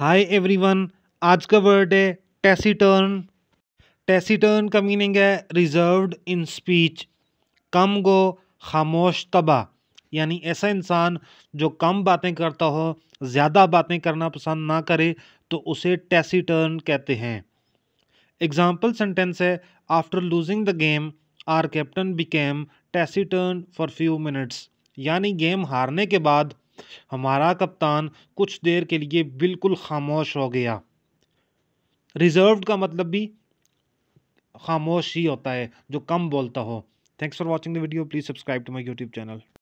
hi everyone आज का word है टेसीटर्न टेसीटर्न का मीनिंग है रिजर्व इन स्पीच कम गो खामोश तबा यानी ऐसा इंसान जो कम बातें करता हो ज़्यादा बातें करना पसंद ना करे तो उसे टेसीटर्न कहते हैं एग्जाम्पल सेंटेंस है after losing the game our captain became taciturn for few minutes यानी गेम हारने के बाद हमारा कप्तान कुछ देर के लिए बिल्कुल खामोश हो गया रिजर्व का मतलब भी खामोश ही होता है जो कम बोलता हो thanks for watching the video please subscribe to my YouTube channel